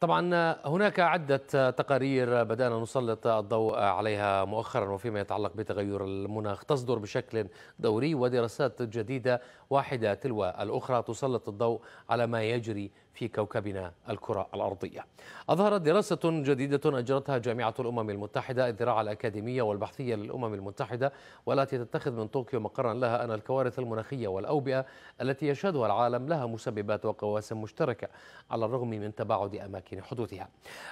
طبعا هناك عدة تقارير بدأنا نسلط الضوء عليها مؤخرا وفيما يتعلق بتغير المناخ تصدر بشكل دوري ودراسات جديدة واحدة تلو الأخرى تسلط الضوء على ما يجري في كوكبنا الكرة الأرضية أظهرت دراسة جديدة أجرتها جامعة الأمم المتحدة الذراع الأكاديمية والبحثية للأمم المتحدة والتي تتخذ من طوكيو مقرا لها أن الكوارث المناخية والأوبئة التي يشهدها العالم لها مسببات وقواسم مشتركة على الرغم من تباعد أماكن حدوثها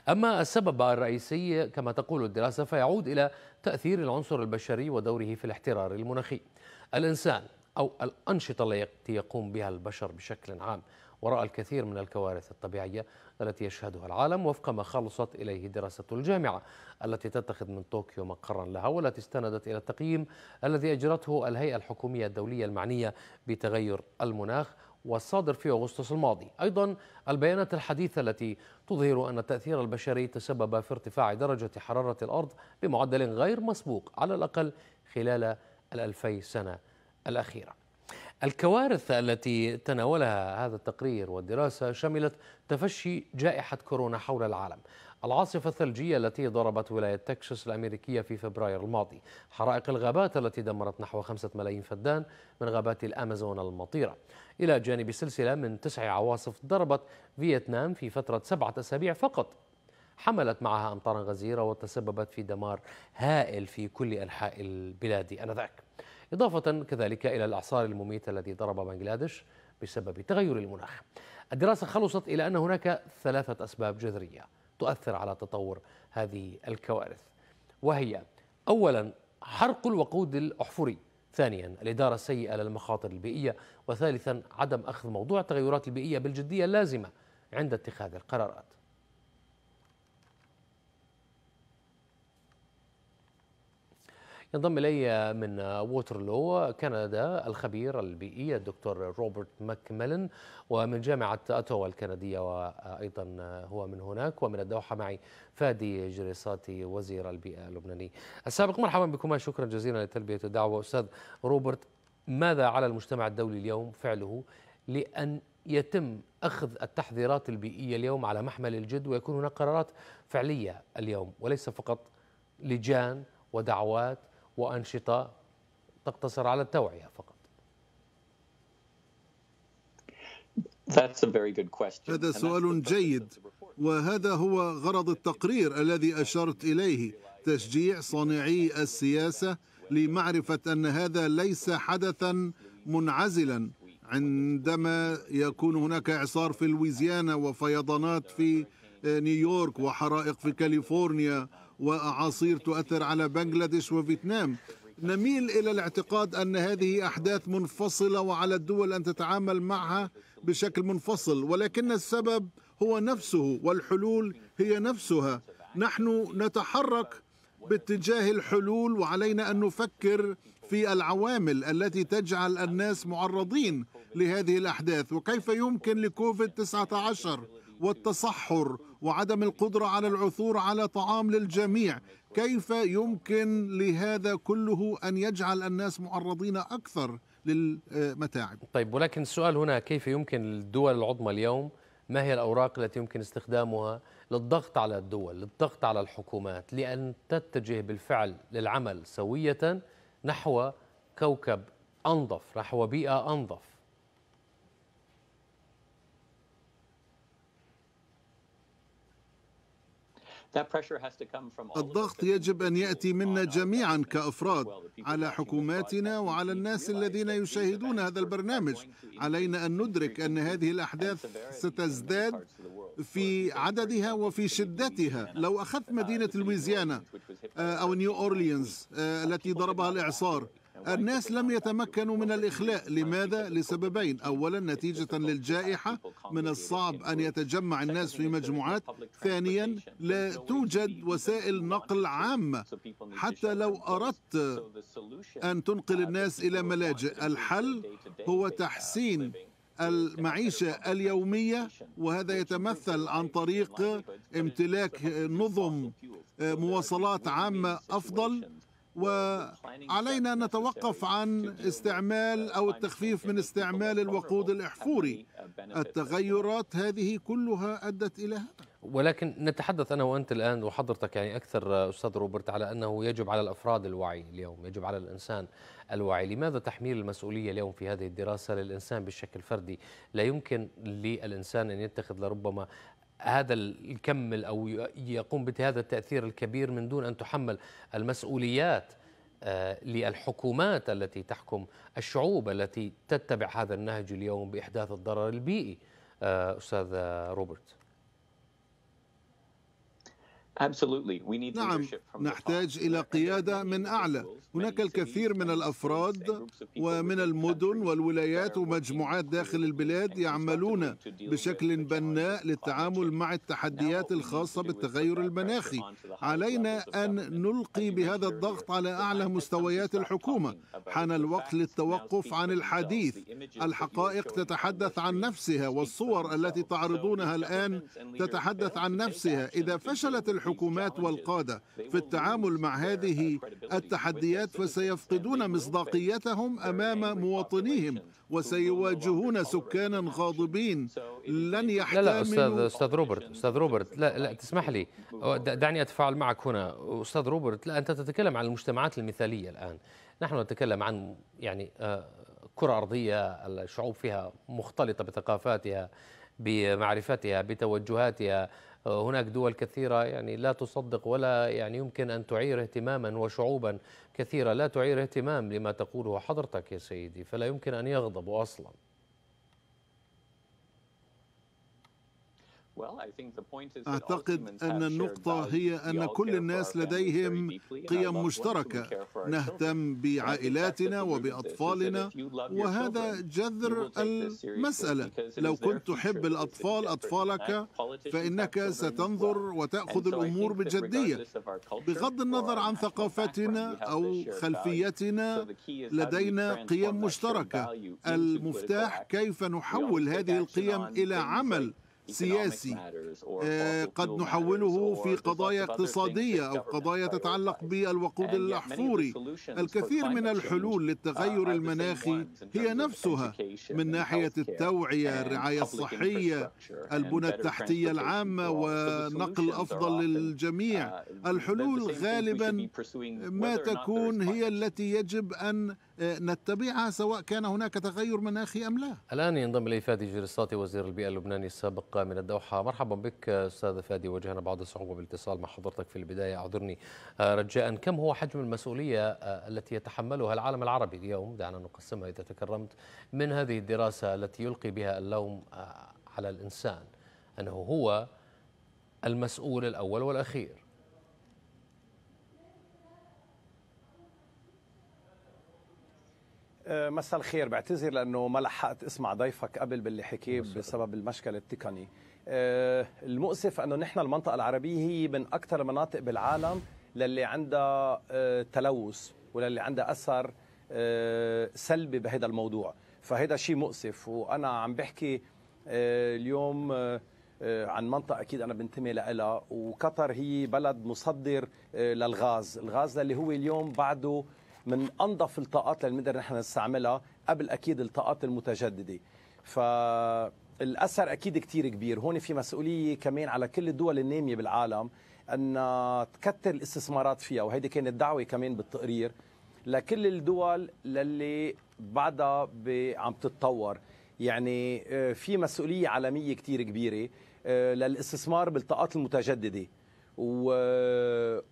أما السبب الرئيسي كما تقول الدراسة فيعود إلى تأثير العنصر البشري ودوره في الاحترار المناخي الإنسان أو الأنشطة التي يقوم بها البشر بشكل عام وراء الكثير من الكوارث الطبيعية التي يشهدها العالم وفق ما خلصت إليه دراسة الجامعة التي تتخذ من طوكيو مقرا لها والتي استندت إلى التقييم الذي أجرته الهيئة الحكومية الدولية المعنية بتغير المناخ والصادر في أغسطس الماضي أيضا البيانات الحديثة التي تظهر أن التأثير البشري تسبب في ارتفاع درجة حرارة الأرض بمعدل غير مسبوق على الأقل خلال الألفي سنة الأخيرة الكوارث التي تناولها هذا التقرير والدراسة شملت تفشي جائحة كورونا حول العالم العاصفة الثلجية التي ضربت ولاية تكساس الأمريكية في فبراير الماضي حرائق الغابات التي دمرت نحو خمسة ملايين فدان من غابات الأمازون المطيرة إلى جانب سلسلة من تسع عواصف ضربت فيتنام في فترة سبعة أسابيع فقط حملت معها أمطارا غزيرة وتسببت في دمار هائل في كل أنحاء البلاد آنذاك إضافة كذلك إلى الإعصار المميت الذي ضرب بنغلاديش بسبب تغير المناخ الدراسة خلصت إلى أن هناك ثلاثة أسباب جذرية تؤثر على تطور هذه الكوارث وهي أولا حرق الوقود الأحفوري ثانيا الإدارة السيئة للمخاطر البيئية وثالثا عدم أخذ موضوع التغيرات البيئية بالجدية اللازمة عند اتخاذ القرارات ينضم الي من ووترلو كندا الخبير البيئي الدكتور روبرت ماكميلن ومن جامعه اتوا الكنديه وايضا هو من هناك ومن الدوحه معي فادي جريساتي وزير البيئه اللبناني السابق مرحبا بكما شكرا جزيلا لتلبيه الدعوه استاذ روبرت ماذا على المجتمع الدولي اليوم فعله لان يتم اخذ التحذيرات البيئيه اليوم على محمل الجد ويكون هناك قرارات فعليه اليوم وليس فقط لجان ودعوات وأنشطة تقتصر على التوعية فقط هذا سؤال جيد وهذا هو غرض التقرير الذي أشرت إليه تشجيع صانعي السياسة لمعرفة أن هذا ليس حدثا منعزلا عندما يكون هناك إعصار في لويزيانا وفيضانات في نيويورك وحرائق في كاليفورنيا وأعاصير تؤثر على بنغلاديش وفيتنام نميل إلى الاعتقاد أن هذه أحداث منفصلة وعلى الدول أن تتعامل معها بشكل منفصل ولكن السبب هو نفسه والحلول هي نفسها نحن نتحرك باتجاه الحلول وعلينا ان نفكر في العوامل التي تجعل الناس معرضين لهذه الاحداث وكيف يمكن لكوفيد 19 والتصحر وعدم القدرة على العثور على طعام للجميع كيف يمكن لهذا كله أن يجعل الناس معرضين أكثر للمتاعب طيب ولكن السؤال هنا كيف يمكن للدول العظمى اليوم ما هي الأوراق التي يمكن استخدامها للضغط على الدول للضغط على الحكومات لأن تتجه بالفعل للعمل سوية نحو كوكب أنظف نحو بيئة أنظف الضغط يجب أن يأتي منا جميعا كأفراد على حكوماتنا وعلى الناس الذين يشاهدون هذا البرنامج علينا أن ندرك أن هذه الأحداث ستزداد في عددها وفي شدتها لو أخذت uh, مدينة لويزيانا uh, أو نيو أورليانز uh, التي ضربها الإعصار الناس لم يتمكنوا من الإخلاء لماذا؟ لسببين أولا نتيجة للجائحة من الصعب أن يتجمع الناس في مجموعات ثانيا لا توجد وسائل نقل عامة حتى لو أردت أن تنقل الناس إلى ملاجئ الحل هو تحسين المعيشة اليومية وهذا يتمثل عن طريق امتلاك نظم مواصلات عامة أفضل وعلينا أن نتوقف عن استعمال أو التخفيف من استعمال الوقود الإحفوري التغيرات هذه كلها أدت إلى هذا ولكن نتحدث أنا وأنت الآن وحضرتك يعني أكثر أستاذ روبرت على أنه يجب على الأفراد الوعي اليوم يجب على الإنسان الوعي لماذا تحميل المسؤولية اليوم في هذه الدراسة للإنسان بشكل فردي لا يمكن للإنسان أن يتخذ لربما هذا الكمل او يقوم بهذا التاثير الكبير من دون ان تحمل المسؤوليات آه، للحكومات التي تحكم الشعوب التي تتبع هذا النهج اليوم باحداث الضرر البيئي آه، استاذ روبرت نعم نحتاج الى قياده من اعلى هناك الكثير من الافراد ومن المدن والولايات ومجموعات داخل البلاد يعملون بشكل بناء للتعامل مع التحديات الخاصه بالتغير المناخي علينا ان نلقي بهذا الضغط على اعلى مستويات الحكومه حان الوقت للتوقف عن الحديث الحقائق تتحدث عن نفسها والصور التي تعرضونها الان تتحدث عن نفسها اذا فشلت الحكومة الحكومات والقادة في التعامل مع uh, هذه التحديات فسيفقدون مصداقيتهم أمام مواطنيهم وسيواجهون سكانا غاضبين لن يحتملوا لا لا أستاذ, أستاذ روبرت أستاذ روبرت لا لا تسمح لي دعني أتفاعل معك هنا أستاذ روبرت لا أنت تتكلم عن المجتمعات المثالية الآن نحن نتكلم عن يعني آه، كرة أرضية الشعوب فيها مختلطة بثقافاتها بمعرفتها بتوجهاتها هناك دول كثيرة يعني لا تصدق ولا يعني يمكن أن تعير اهتماما وشعوبا كثيرة لا تعير اهتمام لما تقوله حضرتك يا سيدي فلا يمكن أن يغضبوا أصلاً اعتقد ان النقطه هي ان كل الناس لديهم قيم مشتركه نهتم بعائلاتنا وباطفالنا وهذا جذر المساله لو كنت تحب الاطفال اطفالك فانك ستنظر وتاخذ الامور بجديه بغض النظر عن ثقافتنا او خلفيتنا لدينا قيم مشتركه المفتاح كيف نحول هذه القيم الى عمل سياسي آه، قد نحوله في قضايا اقتصادية أو قضايا تتعلق بالوقود الأحفوري الكثير من الحلول uh, للتغير المناخي هي نفسها من ناحية التوعية الرعاية الصحية البنى التحتية العامة ونقل أفضل uh, للجميع الحلول غالبا ما تكون هي التي يجب أن نتبعها سواء كان هناك تغير مناخي أم لا الآن ينضم إلي فادي جرساتي وزير البيئة اللبناني السابق من الدوحة مرحبا بك أستاذ فادي واجهنا بعض الصعوبة بالاتصال مع حضرتك في البداية أعذرني آه، رجاء كم هو حجم المسؤولية آه، التي يتحملها العالم العربي اليوم دعنا نقسمها إذا تكرمت من هذه الدراسة التي يلقي بها اللوم آه، على الإنسان أنه هو المسؤول الأول والأخير آه، مساء الخير بعتذر لانه ما لحقت اسمع ضيفك قبل باللي حكيه بسبب المشكل التقني آه، المؤسف انه نحن المنطقه العربيه هي من اكثر المناطق بالعالم للي عندها آه، تلوث وللي عندها اثر سلبي بهذا الموضوع فهذا شيء مؤسف وانا عم بحكي اليوم عن منطقه اكيد انا بنتمي لها وقطر هي بلد مصدر للغاز الغاز اللي هو اليوم بعده من انظف الطاقات اللي بنقدر نحن نستعملها قبل اكيد الطاقات المتجدده ف الاثر اكيد كثير كبير هون في مسؤوليه كمان على كل الدول الناميه بالعالم ان تكثر الاستثمارات فيها وهيدي كانت دعوه كمان بالتقرير لكل الدول للي بعدها عم تتطور يعني آه، في مسؤوليه عالميه كثير كبيره آه، للاستثمار بالطاقات المتجدده و...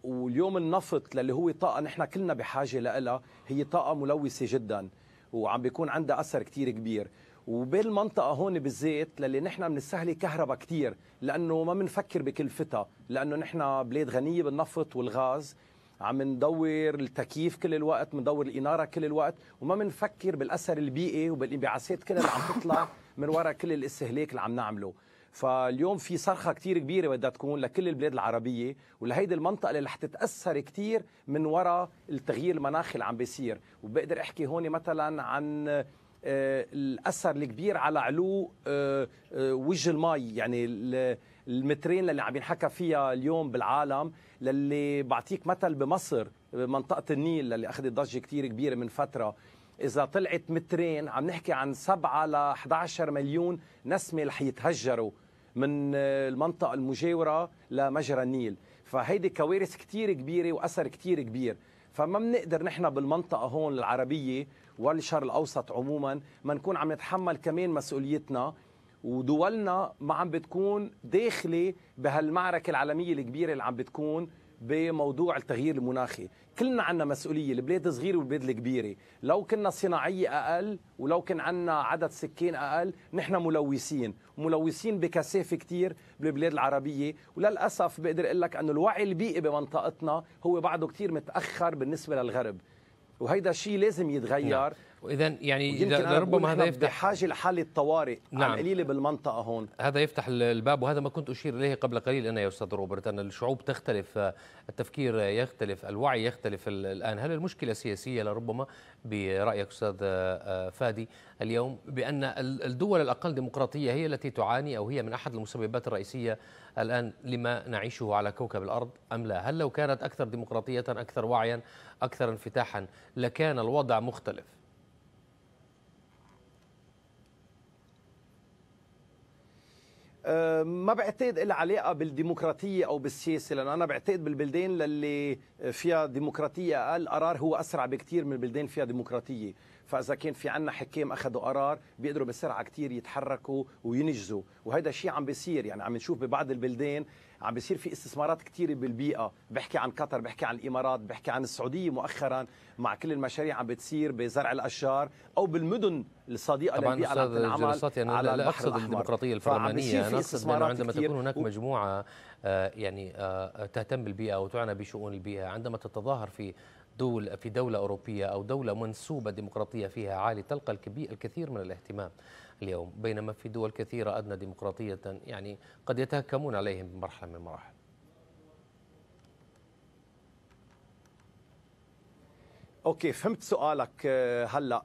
واليوم النفط للي هو طاقه نحن كلنا بحاجه لها هي طاقه ملوثه جدا وعم بيكون عندها اثر كثير كبير وبالمنطقه هون بالذات للي نحن من السهل كهرباء كثير لانه ما بنفكر بكلفتها لانه نحن بلاد غنيه بالنفط والغاز عم ندور التكييف كل الوقت مندور الإنارة كل الوقت وما بنفكر بالأثر البيئي وبالانبعاثات كلها اللي عم تطلع من وراء كل الاستهلاك اللي عم نعمله فاليوم في صرخه كثير كبيره بدها تكون لكل البلاد العربيه ولهيدي المنطقه اللي رح تتاثر كثير من وراء التغيير المناخي اللي عم بيصير وبقدر احكي هون مثلا عن آه، الاثر الكبير على علو آه، آه، وجه المي يعني المترين اللي عم ينحكى فيها اليوم بالعالم للي بعطيك مثل بمصر بمنطقه النيل اللي اخذت ضجه كثير كبيره من فتره اذا طلعت مترين عم نحكي عن 7 ل 11 مليون نسمه رح يتهجروا من آه، المنطقة المجاورة لمجرى النيل فهيدي كوارث كتير كبيرة وأثر كتير كبير فما بنقدر نحن بالمنطقة هون العربية والشرق الأوسط عموما ما نكون عم نتحمل كمان مسؤوليتنا ودولنا ما عم بتكون داخلة بهالمعركة العالمية الكبيرة اللي عم بتكون بموضوع التغيير المناخي كلنا عنا مسؤولية البلاد الصغيرة والبلاد الكبيرة لو كنا صناعية أقل ولو كان عنا عدد سكان أقل نحن ملوثين ملوثين بكثافة كتير بالبلاد العربية وللأسف بقدر أقول لك أنه الوعي البيئي بمنطقتنا هو بعده كتير متأخر بالنسبة للغرب وهيدا الشيء لازم يتغير نعم. واذا يعني لربما هذا يفتح بحاجه لحاله طوارئ نعم قليله بالمنطقه هون هذا يفتح الباب وهذا ما كنت اشير اليه قبل قليل انا يا استاذ روبرت ان الشعوب تختلف آه، التفكير يختلف الوعي يختلف الان هل المشكله سياسيه لربما برايك استاذ آه، آه، فادي اليوم بان الدول الاقل ديمقراطيه هي التي تعاني او هي من احد المسببات الرئيسيه الان لما نعيشه على كوكب الارض ام لا؟ هل لو كانت اكثر ديمقراطيه اكثر وعيا اكثر انفتاحا لكان الوضع مختلف؟ ما بعتقد لها علاقه بالديمقراطيه او بالسياسه لانه انا بعتقد بالبلدين اللي فيها ديمقراطيه اقل قرار هو اسرع بكثير من البلدين فيها ديمقراطيه فاذا كان في عنا حكام اخذوا قرار بيقدروا بسرعه كثير يتحركوا وينجزوا وهذا الشيء عم بيصير يعني عم نشوف ببعض البلدين عم بيصير في استثمارات كثيره بالبيئه بحكي عن قطر بحكي عن الامارات بحكي عن السعوديه مؤخرا مع كل المشاريع عم بتصير بزرع الاشجار او بالمدن الصديقه طبعا للبيئه عم تنعمل يعني على لا اقصد الديمقراطيه الفرمانية انا اقصد انه عندما تكون هناك مجموعه آه، يعني آه، تهتم بالبيئه وتعنى بشؤون البيئه عندما تتظاهر في دول في دوله اوروبيه او دوله منسوبه ديمقراطيه فيها عالي تلقى الكثير من الاهتمام اليوم بينما في دول كثيرة أدنى ديمقراطية يعني قد يتهكمون عليهم بمرحلة من المراحل اوكي فهمت سؤالك آه، هلا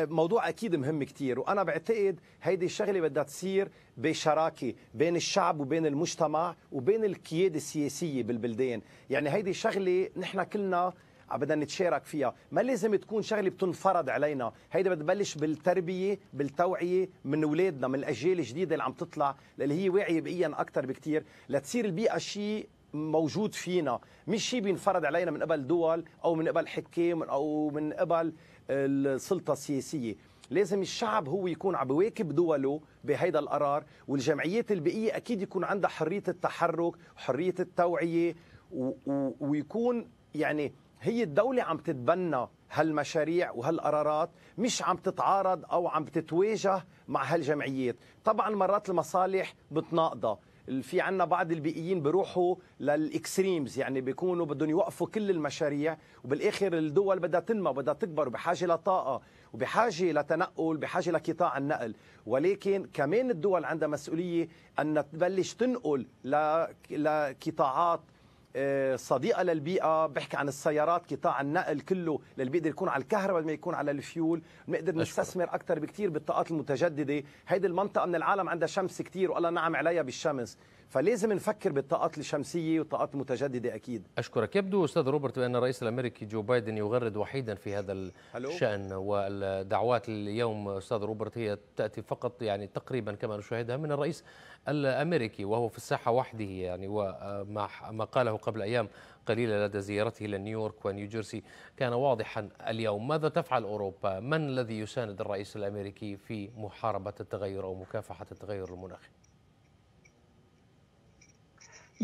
الموضوع آه، اكيد مهم كثير وانا بعتقد هيدي الشغله بدها تصير بشراكه بين الشعب وبين المجتمع وبين القياده السياسيه بالبلدان يعني هيدي شغله نحن كلنا بدنا نتشارك فيها ما لازم تكون شغله بتنفرض علينا هيدا بدها تبلش بالتربيه بالتوعيه من اولادنا من الاجيال الجديده اللي عم تطلع اللي هي واعيه بقيا اكثر بكثير لتصير البيئه شيء موجود فينا مش شيء بينفرض علينا من قبل دول او من قبل حكام او من قبل السلطه السياسيه لازم الشعب هو يكون عم بواكب دوله بهيدا القرار والجمعيات البيئيه اكيد يكون عندها حريه التحرك حريه التوعيه و... و... ويكون يعني هي الدولة عم تتبنى هالمشاريع وهالقرارات مش عم تتعارض أو عم تتواجه مع هالجمعيات طبعا مرات المصالح متناقضة في عنا بعض البيئيين بيروحوا للاكستريمز يعني بيكونوا بدهم يوقفوا كل المشاريع وبالاخر الدول بدها تنمى بدها تكبر وبحاجه لطاقه وبحاجه لتنقل بحاجه لقطاع النقل ولكن كمان الدول عندها مسؤوليه ان تبلش تنقل لقطاعات آه، صديقه للبيئه بحكي عن السيارات قطاع النقل كله اللي بيقدر يكون على الكهرباء ما يكون على الفيول بنقدر نستثمر اكثر بكثير بالطاقات المتجدده هيدي المنطقه من العالم عندها شمس كثير والله نعم عليها بالشمس فلازم نفكر بالطاقات الشمسيه والطاقات المتجدده اكيد اشكرك يبدو استاذ روبرت بان الرئيس الامريكي جو بايدن يغرد وحيدا في هذا الشان والدعوات اليوم استاذ روبرت هي تاتي فقط يعني تقريبا كما نشاهدها من الرئيس الامريكي وهو في الساحه وحده يعني وما ما قاله قبل ايام قليلة لدى زيارته إلى نيويورك ونيوجيرسي كان واضحا اليوم ماذا تفعل أوروبا؟ من الذي يساند الرئيس الأمريكي في محاربة التغير أو مكافحة التغير المناخي؟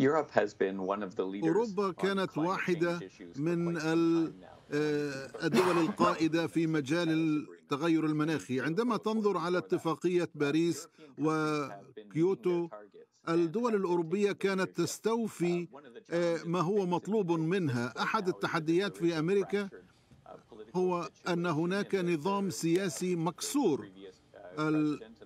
أوروبا كانت واحدة من آه، الدول القائدة في مجال التغير المناخي عندما تنظر على اتفاقية باريس وكيوتو الدول الأوروبية كانت تستوفي uh, آه، ما هو مطلوب منها أحد التحديات في أمريكا هو أن هناك نظام سياسي uh, مكسور uh,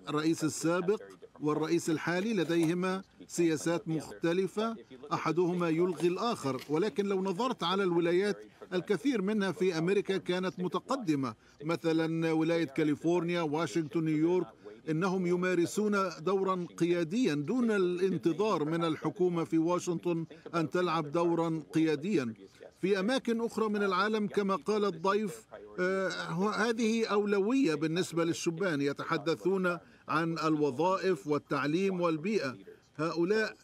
الرئيس السابق والرئيس الحالي لديهما سياسات مختلفة أحدهما يلغي الآخر ولكن لو نظرت على الولايات الكثير منها في أمريكا كانت متقدمة مثلا ولاية كاليفورنيا واشنطن نيويورك إنهم يمارسون دورا قياديا دون الانتظار من الحكومة في واشنطن أن تلعب دورا قياديا في أماكن أخرى من العالم كما قال الضيف آه هذه أولوية بالنسبة للشبان يتحدثون عن الوظائف والتعليم والبيئة هؤلاء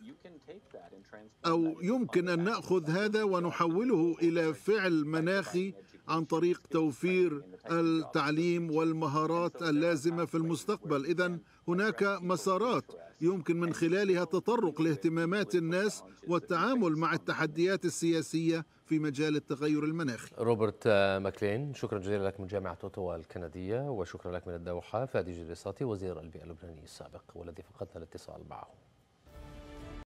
أو يمكن أن نأخذ هذا ونحوله إلى فعل مناخي عن طريق توفير التعليم والمهارات اللازمة في المستقبل إذا هناك مسارات يمكن من خلالها التطرق لاهتمامات الناس والتعامل مع التحديات السياسية في مجال التغير المناخي روبرت ماكلين شكرا جزيلا لك من جامعة أوتوا الكندية وشكرا لك من الدوحة فادي جريساتي وزير البيئة اللبناني السابق والذي فقدنا الاتصال معه